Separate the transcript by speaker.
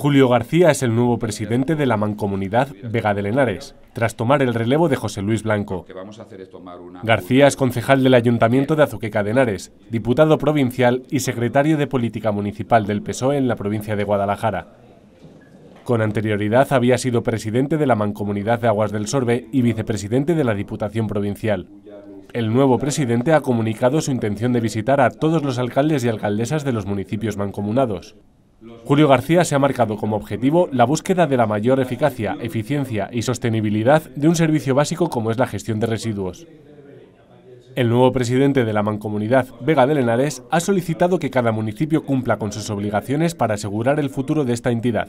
Speaker 1: Julio García es el nuevo presidente de la mancomunidad Vega de Henares, tras tomar el relevo de José Luis Blanco. García es concejal del Ayuntamiento de Azuqueca de Henares, diputado provincial y secretario de Política Municipal del PSOE en la provincia de Guadalajara. Con anterioridad había sido presidente de la mancomunidad de Aguas del Sorbe y vicepresidente de la Diputación Provincial. El nuevo presidente ha comunicado su intención de visitar a todos los alcaldes y alcaldesas de los municipios mancomunados. Julio García se ha marcado como objetivo la búsqueda de la mayor eficacia, eficiencia y sostenibilidad de un servicio básico como es la gestión de residuos. El nuevo presidente de la mancomunidad, Vega de Henares, ha solicitado que cada municipio cumpla con sus obligaciones para asegurar el futuro de esta entidad.